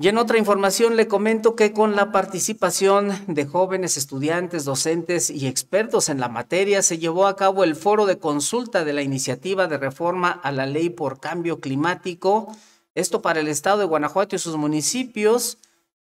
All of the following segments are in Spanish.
Y en otra información le comento que con la participación de jóvenes estudiantes, docentes y expertos en la materia se llevó a cabo el foro de consulta de la iniciativa de reforma a la ley por cambio climático, esto para el estado de Guanajuato y sus municipios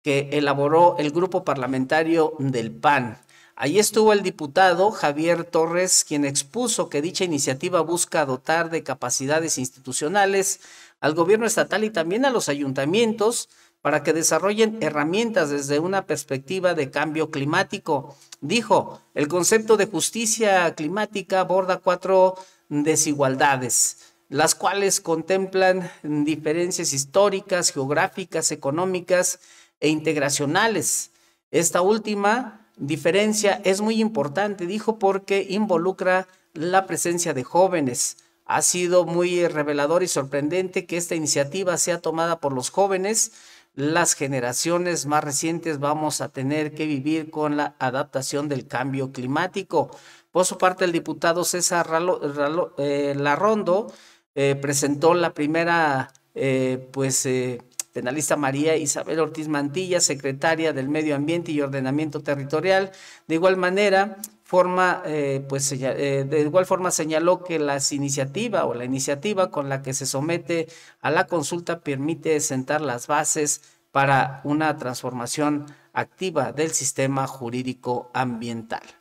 que elaboró el grupo parlamentario del PAN. Ahí estuvo el diputado Javier Torres, quien expuso que dicha iniciativa busca dotar de capacidades institucionales al gobierno estatal y también a los ayuntamientos para que desarrollen herramientas desde una perspectiva de cambio climático. Dijo, el concepto de justicia climática aborda cuatro desigualdades, las cuales contemplan diferencias históricas, geográficas, económicas e integracionales. Esta última diferencia es muy importante, dijo, porque involucra la presencia de jóvenes. Ha sido muy revelador y sorprendente que esta iniciativa sea tomada por los jóvenes las generaciones más recientes vamos a tener que vivir con la adaptación del cambio climático. Por su parte, el diputado César Ralo, eh, Larrondo eh, presentó la primera, eh, pues, eh, penalista María Isabel Ortiz Mantilla, secretaria del Medio Ambiente y Ordenamiento Territorial. De igual manera, forma, eh, pues eh, de igual forma señaló que las iniciativas o la iniciativa con la que se somete a la consulta permite sentar las bases para una transformación activa del sistema jurídico ambiental.